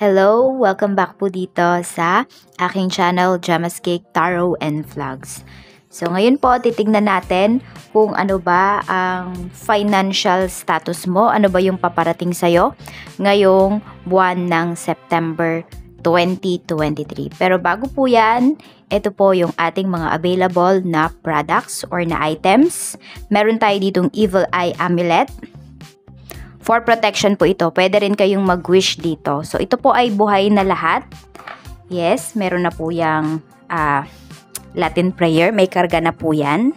Hello! Welcome back po dito sa aking channel, Jamas Cake Tarot and Vlogs. So ngayon po, titingnan natin kung ano ba ang financial status mo, ano ba yung paparating sa iyo ngayong buwan ng September 2023. Pero bago po yan, ito po yung ating mga available na products or na items. Meron tayo ditong Evil Eye Amulet For protection po ito, pwede rin kayong mag-wish dito. So, ito po ay buhay na lahat. Yes, meron na po yung uh, ah, Latin prayer. May karga na po yan.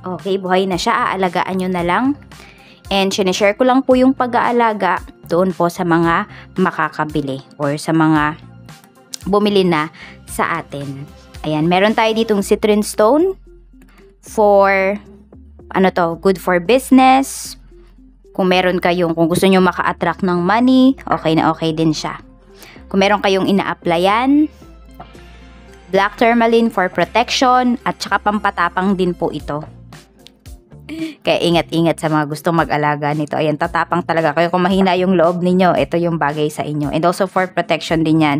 Okay, buhay na siya. Aalagaan nyo na lang. And sinishare ko lang po yung pag-aalaga doon po sa mga makakabili or sa mga bumili na sa atin. Ayan, meron tayo ditong citrine stone for, ano to, good for business, kung meron kayong, kung gusto nyo maka-attract ng money, okay na okay din siya. Kung meron kayong ina-applyan, black tourmaline for protection, at saka pampatapang din po ito. Kaya ingat-ingat sa mga gusto mag-alaga nito. Ayan, tatapang talaga kayo. Kung mahina yung loob ninyo, ito yung bagay sa inyo. And also for protection din yan.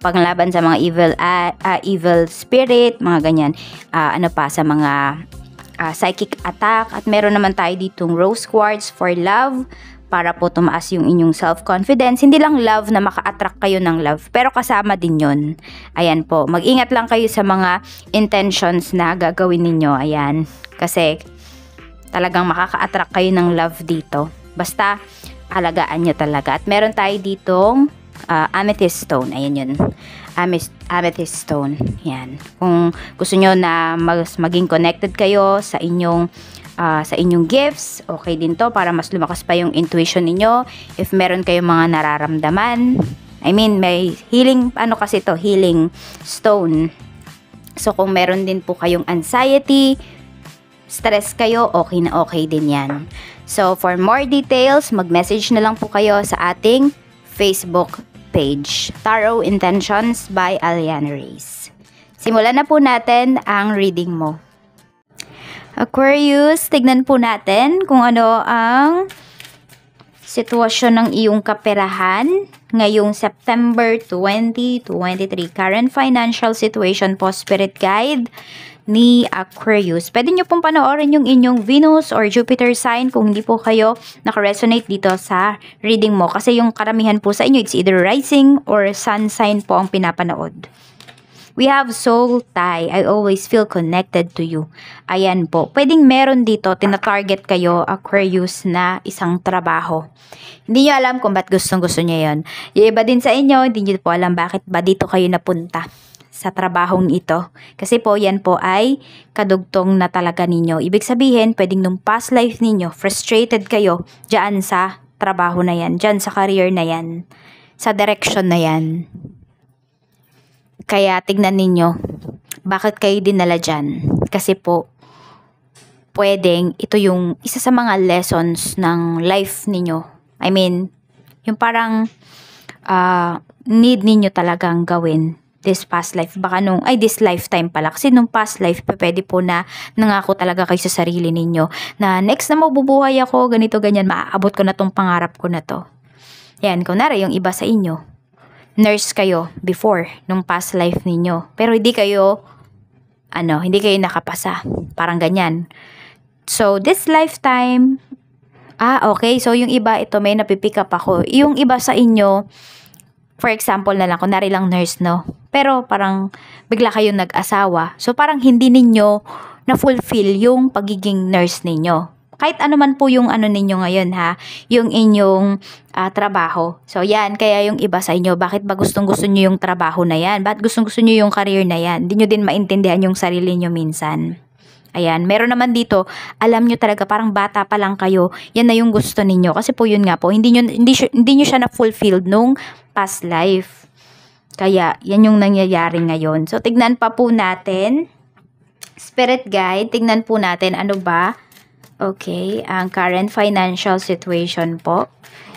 Panglaban sa mga evil, uh, uh, evil spirit, mga ganyan. Uh, ano pa, sa mga uh, psychic attack at meron naman tayo ditong rose quartz for love para po tumaas yung inyong self-confidence. Hindi lang love na maka-attract kayo ng love, pero kasama din yun. Ayan po, mag-ingat lang kayo sa mga intentions na gagawin ninyo. Ayan, kasi talagang makaka-attract kayo ng love dito. Basta, alagaan nyo talaga. At meron tayo ditong uh, amethyst stone. Ayan yun amethyst, stone. Yan. Kung gusto nyo na mas maging connected kayo sa inyong uh, sa inyong gifts, okay din to para mas lumakas pa yung intuition ninyo. If meron kayong mga nararamdaman, I mean, may healing, ano kasi to, healing stone. So, kung meron din po kayong anxiety, stress kayo, okay na okay din yan. So, for more details, mag-message na lang po kayo sa ating Facebook page, Tarot Intentions by Aliana Reyes. Simulan na po natin ang reading mo. Aquarius, tignan po natin kung ano ang sitwasyon ng iyong kaperahan ngayong September 2023. Current financial situation po, Spirit Guide ni Aquarius. Pwede nyo pong panoorin yung inyong Venus or Jupiter sign kung hindi po kayo nakaresonate dito sa reading mo. Kasi yung karamihan po sa inyo, it's either rising or sun sign po ang pinapanood. We have soul tie. I always feel connected to you. Ayan po. Pwedeng meron dito, tinatarget kayo, Aquarius, na isang trabaho. Hindi nyo alam kung ba't gustong gusto niya yon. Yung iba din sa inyo, hindi nyo po alam bakit ba dito kayo napunta sa trabahong ito. Kasi po yan po ay kadugtong na talaga ninyo. Ibig sabihin, pwedeng nung past life ninyo, frustrated kayo dyan sa trabaho na yan, dyan sa career na yan, sa direction na yan. Kaya tignan ninyo, bakit kayo dinala dyan? Kasi po, pwedeng ito yung isa sa mga lessons ng life ninyo. I mean, yung parang uh, need ninyo talagang gawin this past life. Baka nung, ay this lifetime pala. Kasi nung past life, pwede po na nangako talaga kayo sa sarili ninyo na next na mabubuhay ako, ganito, ganyan, maaabot ko na tong pangarap ko na to. Yan, kunwari yung iba sa inyo. Nurse kayo before, nung past life ninyo. Pero hindi kayo, ano, hindi kayo nakapasa. Parang ganyan. So, this lifetime, ah, okay. So, yung iba, ito may napipick up ako. Yung iba sa inyo, for example na lang, kunwari lang nurse, no? pero parang bigla kayong nag-asawa. So parang hindi ninyo na-fulfill yung pagiging nurse ninyo kahit ano man po yung ano ninyo ngayon ha, yung inyong uh, trabaho. So yan, kaya yung iba sa inyo, bakit ba gustong gusto nyo yung trabaho na yan? Bakit gustong gusto nyo yung career na yan? Hindi nyo din maintindihan yung sarili nyo minsan. Ayan, meron naman dito, alam nyo talaga parang bata pa lang kayo, yan na yung gusto ninyo. Kasi po yun nga po, hindi nyo, hindi, hindi nyo siya na-fulfilled nung past life. Kaya, yan yung nangyayari ngayon. So, tignan pa po natin. Spirit guide, tignan po natin ano ba, okay, ang current financial situation po.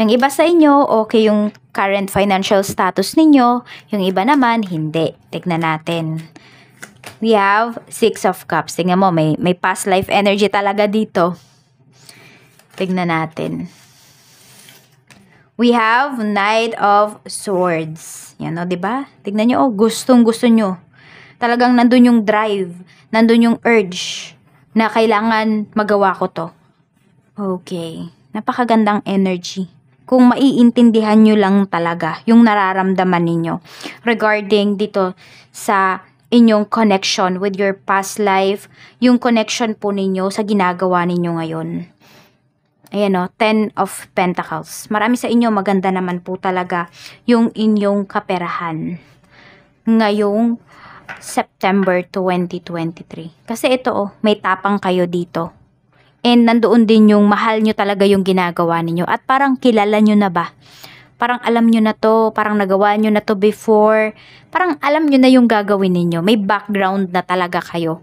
Yung iba sa inyo, okay yung current financial status ninyo. Yung iba naman, hindi. Tignan natin. We have Six of Cups. Tingnan mo, may, may past life energy talaga dito. Tignan natin. We have Knight of Swords. Yan o, oh, no, ba? Diba? Tignan nyo, oh, gustong-gusto nyo. Talagang nandun yung drive, nandun yung urge na kailangan magawa ko to. Okay. Napakagandang energy. Kung maiintindihan nyo lang talaga yung nararamdaman ninyo regarding dito sa inyong connection with your past life, yung connection po ninyo sa ginagawa ninyo ngayon. Ayan o, Ten of Pentacles. Marami sa inyo, maganda naman po talaga yung inyong kaperahan ngayong September 2023. Kasi ito o, oh, may tapang kayo dito. And nandoon din yung mahal nyo talaga yung ginagawa ninyo. At parang kilala nyo na ba? Parang alam nyo na to, parang nagawa nyo na to before. Parang alam nyo na yung gagawin ninyo. May background na talaga kayo.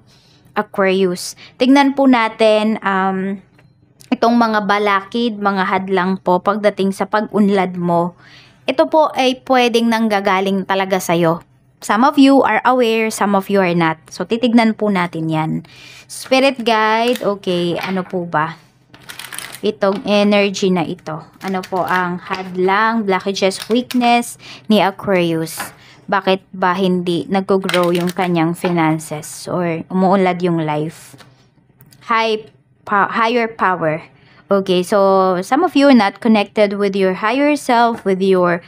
Aquarius. Tignan po natin, um, itong mga balakid, mga hadlang po pagdating sa pag-unlad mo, ito po ay pwedeng nanggagaling talaga sa'yo. Some of you are aware, some of you are not. So, titignan po natin yan. Spirit guide, okay, ano po ba? Itong energy na ito. Ano po ang hadlang, blockages, weakness ni Aquarius? Bakit ba hindi nag-grow yung kanyang finances or umuunlad yung life? High, po higher power Okay, so some of you are not connected with your higher self, with your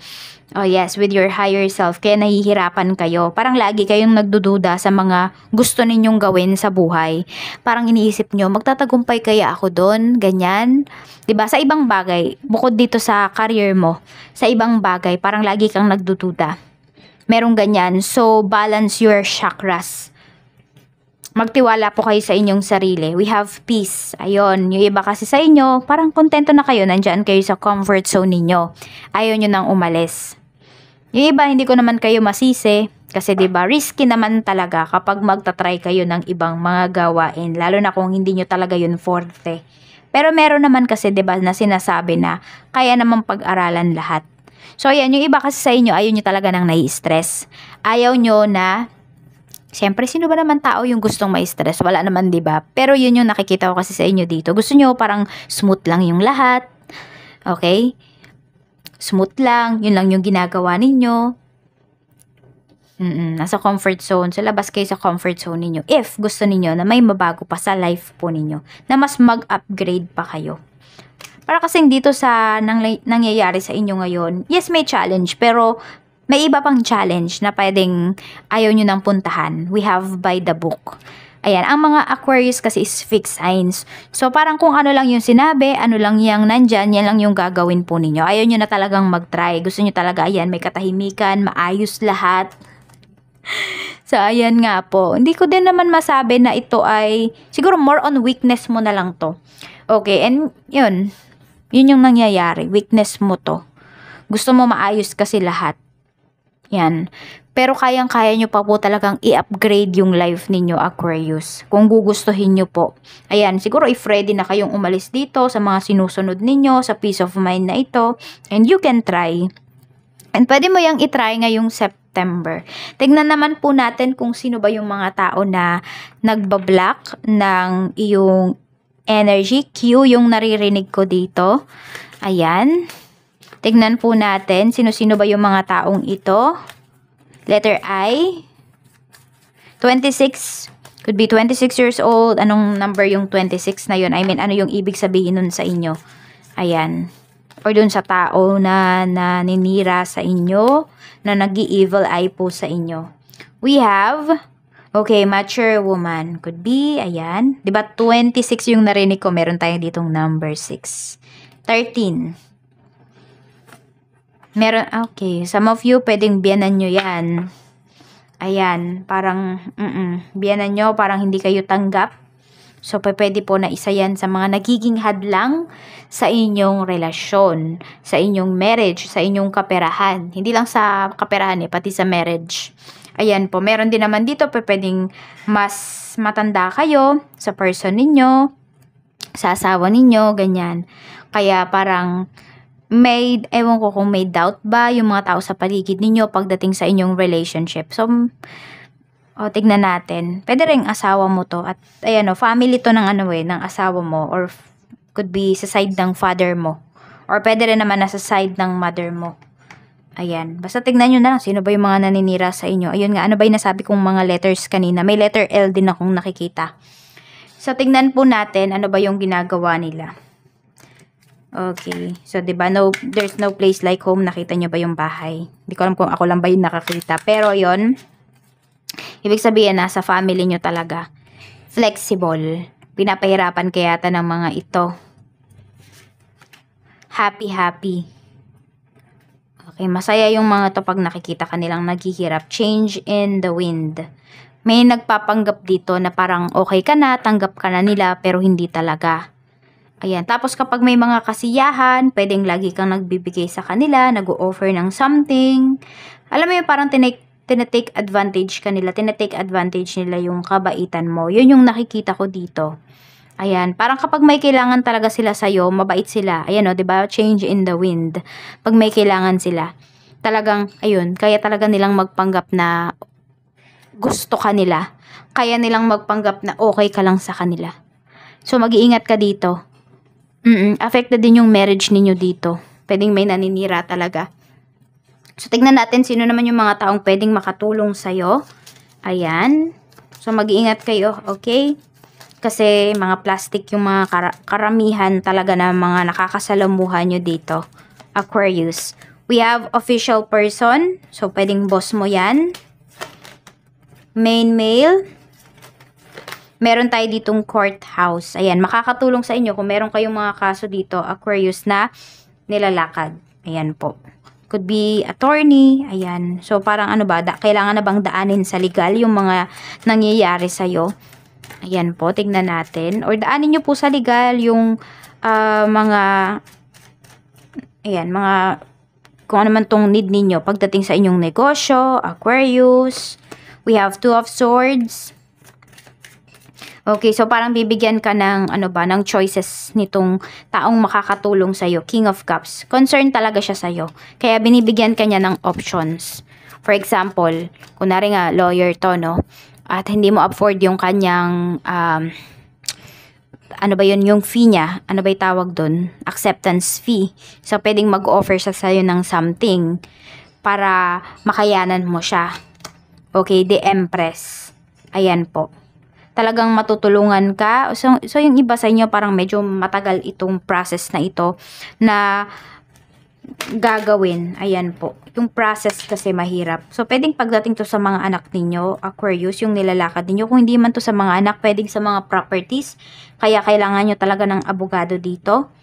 Oh yes, with your higher self. Kaya nahihirapan kayo. Parang lagi kayong nagdududa sa mga gusto ninyong gawin sa buhay. Parang iniisip nyo, magtatagumpay kaya ako doon? Ganyan? ba diba? Sa ibang bagay, bukod dito sa career mo, sa ibang bagay, parang lagi kang nagdududa. Merong ganyan. So, balance your chakras magtiwala po kayo sa inyong sarili. We have peace. Ayun, yung iba kasi sa inyo, parang kontento na kayo, nandyan kayo sa comfort zone ninyo. Ayaw nyo nang umalis. Yung iba, hindi ko naman kayo masisi. Kasi ba diba, risky naman talaga kapag magta-try kayo ng ibang mga gawain. Lalo na kung hindi nyo talaga yun forte. Pero meron naman kasi ba diba, na sinasabi na kaya naman pag-aralan lahat. So ayan, yung iba kasi sa inyo, ayaw nyo talaga ng nai-stress. Ayaw nyo na Siyempre, sino ba naman tao yung gustong ma-stress? Wala naman, 'di ba? Pero 'yun yung nakikita ko kasi sa inyo dito. Gusto niyo parang smooth lang yung lahat. Okay? Smooth lang, 'yun lang yung ginagawa ninyo. Mm, -mm nasa comfort zone. Sa labas kayo sa comfort zone ninyo. If gusto ninyo na may mabago pa sa life po ninyo, na mas mag-upgrade pa kayo. Para kasing dito sa nang, nangyayari sa inyo ngayon, yes, may challenge, pero may iba pang challenge na pwedeng ayaw nyo nang puntahan. We have by the book. Ayan, ang mga Aquarius kasi is fixed signs. So parang kung ano lang yung sinabi, ano lang yung nandyan, yan lang yung gagawin po ninyo. Ayaw nyo na talagang mag-try. Gusto nyo talaga, ayan, may katahimikan, maayos lahat. so ayan nga po. Hindi ko din naman masabi na ito ay, siguro more on weakness mo na lang to. Okay, and yun. Yun yung nangyayari. Weakness mo to. Gusto mo maayos kasi lahat. Yan. Pero kayang-kaya nyo pa po talagang i-upgrade yung life ninyo Aquarius. Kung gugustuhin nyo po. Ayan, siguro if ready na kayong umalis dito sa mga sinusunod ninyo, sa peace of mind na ito. And you can try. And pwede mo yung itry ngayong September. Tignan naman po natin kung sino ba yung mga tao na nagbablock ng iyong energy. Q yung naririnig ko dito. Ayan. Tignan po natin sino-sino ba yung mga taong ito. Letter I. 26. Could be 26 years old. Anong number yung 26 na yun? I mean, ano yung ibig sabihin nun sa inyo? Ayan. Or dun sa tao na, naninira sa inyo, na nag evil eye po sa inyo. We have, okay, mature woman. Could be, ayan. ba diba, 26 yung narinig ko. Meron tayo ditong number 6. 13. Meron, ah, okay. Some of you, pwedeng biyanan nyo yan. Ayan, parang, mm-mm. Biyanan nyo, parang hindi kayo tanggap. So, pwede po na isa yan sa mga nagiging hadlang sa inyong relasyon, sa inyong marriage, sa inyong kaperahan. Hindi lang sa kaperahan eh, pati sa marriage. Ayan po, meron din naman dito, pwedeng mas matanda kayo sa person ninyo, sa asawa ninyo, ganyan. Kaya parang may, ewan ko kung may doubt ba yung mga tao sa paligid ninyo pagdating sa inyong relationship. So, o, oh, tignan natin. Pwede rin asawa mo to. At, ayan o, oh, family to ng ano eh, ng asawa mo. Or, could be sa side ng father mo. Or, pwede rin naman nasa side ng mother mo. Ayan. Basta tignan nyo na lang sino ba yung mga naninira sa inyo. Ayun nga, ano ba yung nasabi kong mga letters kanina? May letter L din akong nakikita. So, tignan po natin ano ba yung ginagawa nila. Okay. So, 'di ba? No there's no place like home. Nakita niyo ba yung bahay? Hindi ko alam kung ako lang ba yung nakakita. Pero 'yon. Ibig sabihin na sa family niyo talaga flexible. Pinapahirapan kaya ta ng mga ito. Happy happy. Okay, masaya yung mga to pag nakikita kanilang naghihirap. Change in the wind. May nagpapanggap dito na parang okay ka na, tanggap ka na nila, pero hindi talaga Ayan, tapos kapag may mga kasiyahan, pwedeng lagi kang nagbibigay sa kanila, nag-o-offer ng something. Alam mo yun, parang tinake, tinatake advantage kanila, tinatake advantage nila yung kabaitan mo. Yun yung nakikita ko dito. Ayan, parang kapag may kailangan talaga sila sa'yo, mabait sila. Ayan o, oh, ba diba? Change in the wind. Pag may kailangan sila, talagang, ayun, kaya talaga nilang magpanggap na gusto ka nila. Kaya nilang magpanggap na okay ka lang sa kanila. So, mag-iingat ka dito. Mm, affected din yung marriage ninyo dito. Pwedeng may naninira talaga. So, tignan natin sino naman yung mga taong pwedeng makatulong sa'yo. Ayan. So, mag-iingat kayo, okay? Kasi mga plastic yung mga kar karamihan talaga na mga nakakasalamuhan nyo dito. Aquarius. We have official person. So, pwedeng boss mo yan. Main male meron tayo ditong courthouse. Ayan, makakatulong sa inyo kung meron kayong mga kaso dito, Aquarius, na nilalakad. Ayan po. Could be attorney, ayan. So, parang ano ba, da, kailangan na bang daanin sa legal yung mga nangyayari sa'yo? Ayan po, tignan natin. Or daanin nyo po sa legal yung uh, mga, ayan, mga, kung ano man tong need ninyo pagdating sa inyong negosyo, Aquarius, we have two of swords, Okay, so parang bibigyan ka ng ano ba, ng choices nitong taong makakatulong sa iyo, King of Cups. Concern talaga siya sa iyo. Kaya binibigyan ka niya ng options. For example, kunarin nga lawyer to, no? At hindi mo afford yung kanyang um, ano ba yun, yung fee niya, ano ba 'yung tawag doon? Acceptance fee. So, pwedeng mag-offer siya sa'yo ng something para makayanan mo siya. Okay, the Empress. Ayan po talagang matutulungan ka. So, so yung iba sa inyo parang medyo matagal itong process na ito na gagawin. Ayan po. Yung process kasi mahirap. So, pwedeng pagdating to sa mga anak ninyo, Aquarius, yung nilalakad ninyo. Kung hindi man to sa mga anak, pwedeng sa mga properties. Kaya kailangan nyo talaga ng abogado dito.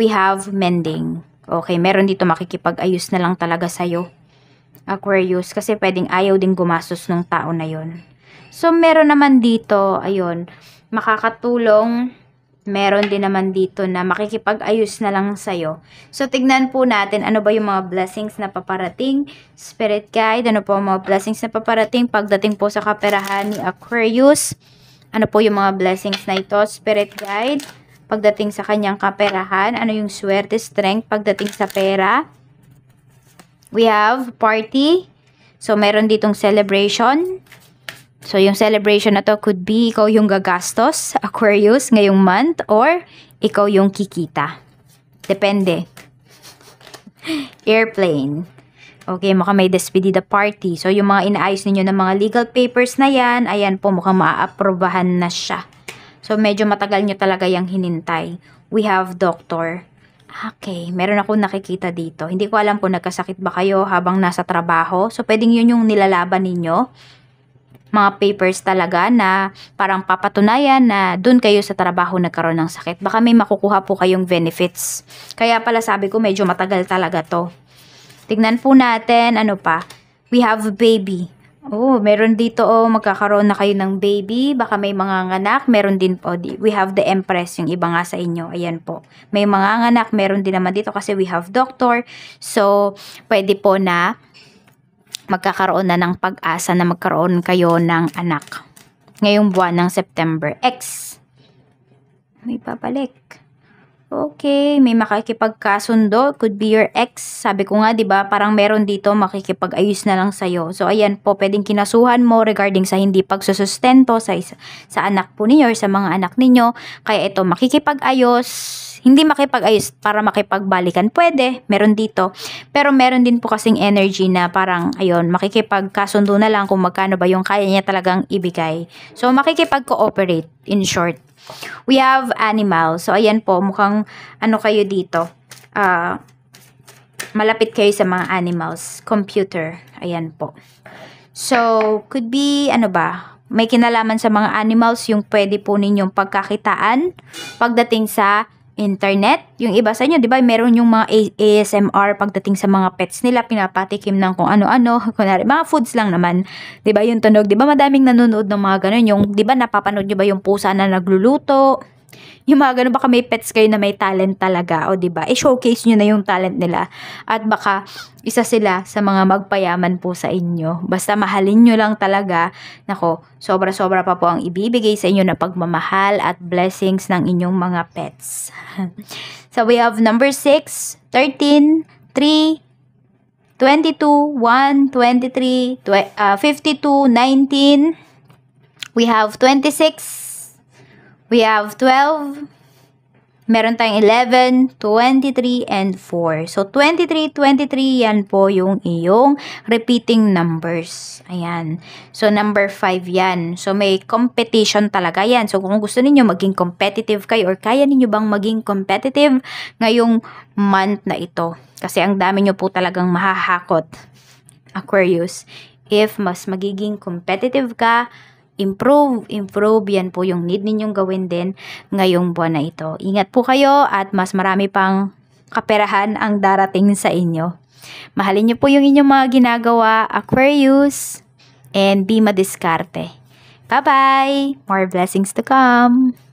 We have mending. Okay, meron dito makikipag-ayos na lang talaga sa'yo. Aquarius, kasi pwedeng ayaw din gumastos ng tao na yon So, meron naman dito, ayun, makakatulong meron din naman dito na makikipag-ayos na lang sa'yo. So, tignan po natin ano ba yung mga blessings na paparating. Spirit guide, ano po mga blessings na paparating pagdating po sa kaperahan ni Aquarius. Ano po yung mga blessings na ito? Spirit guide, pagdating sa kanyang kaperahan. Ano yung swerte, strength pagdating sa pera. We have party. So, meron ditong celebration. So, yung celebration na to could be ikaw yung gagastos, Aquarius, ngayong month, or ikaw yung kikita. Depende. Airplane. Okay, mukhang may despedida party. So, yung mga inaayos ninyo ng mga legal papers na yan, ayan po, mukhang maaaprobahan na siya. So, medyo matagal nyo talaga yung hinintay. We have doctor. Okay, meron ako nakikita dito. Hindi ko alam po nagkasakit ba kayo habang nasa trabaho. So, pwedeng yun yung nilalaban ninyo mga papers talaga na parang papatunayan na doon kayo sa trabaho nagkaroon ng sakit. Baka may makukuha po kayong benefits. Kaya pala sabi ko medyo matagal talaga to. Tignan po natin, ano pa? We have a baby. Oh, meron dito oh, magkakaroon na kayo ng baby, baka may mga nganak, meron din po. Di, we have the empress, yung iba nga sa inyo. Ayan po. May mga nganak, meron din naman dito kasi we have doctor. So, pwede po na magkakaroon na ng pag-asa na magkaroon kayo ng anak ngayong buwan ng September. X, may babalik. Okay, may makikipagkasundo. Could be your ex. Sabi ko nga, di ba? Parang meron dito makikipag-ayos na lang sa'yo. So, ayan po, pwedeng kinasuhan mo regarding sa hindi pagsusustento sa, sa anak po ninyo or sa mga anak ninyo. Kaya ito, makikipag-ayos. Hindi makipag-ayos para makipagbalikan. Pwede, meron dito. Pero meron din po kasing energy na parang, ayun, makikipagkasundo na lang kung magkano ba yung kaya niya talagang ibigay. So, makikipag-cooperate, in short. We have animal. So, ayan po, mukhang ano kayo dito. Uh, malapit kayo sa mga animals. Computer. Ayan po. So, could be, ano ba, may kinalaman sa mga animals yung pwede po ninyong pagkakitaan pagdating sa internet. Yung iba sa inyo, di ba, meron yung mga ASMR pagdating sa mga pets nila, pinapatikim ng kung ano-ano, kunwari, mga foods lang naman. Di ba, yung tunog, di ba, madaming nanonood ng mga ganun, yung, di ba, napapanood nyo ba yung pusa na nagluluto, yung mga ganun, baka may pets kayo na may talent talaga, o ba diba? I-showcase nyo na yung talent nila. At baka isa sila sa mga magpayaman po sa inyo. Basta mahalin nyo lang talaga. Nako, sobra-sobra pa po ang ibibigay sa inyo na pagmamahal at blessings ng inyong mga pets. so, we have number 6, 13, 3, 22, 1, 23, tw- uh, 52, 19. We have 26, We have 12, meron tayong 11, 23, and 4. So, 23, 23, yan po yung iyong repeating numbers. Ayan. So, number 5 yan. So, may competition talaga yan. So, kung gusto ninyo maging competitive kayo or kaya ninyo bang maging competitive ngayong month na ito. Kasi ang dami nyo po talagang mahahakot. Aquarius. If mas magiging competitive ka, improve, improve. Yan po yung need ninyong gawin din ngayong buwan na ito. Ingat po kayo at mas marami pang kaperahan ang darating sa inyo. Mahalin niyo po yung inyong mga ginagawa, Aquarius, and be madiskarte. Bye-bye! More blessings to come!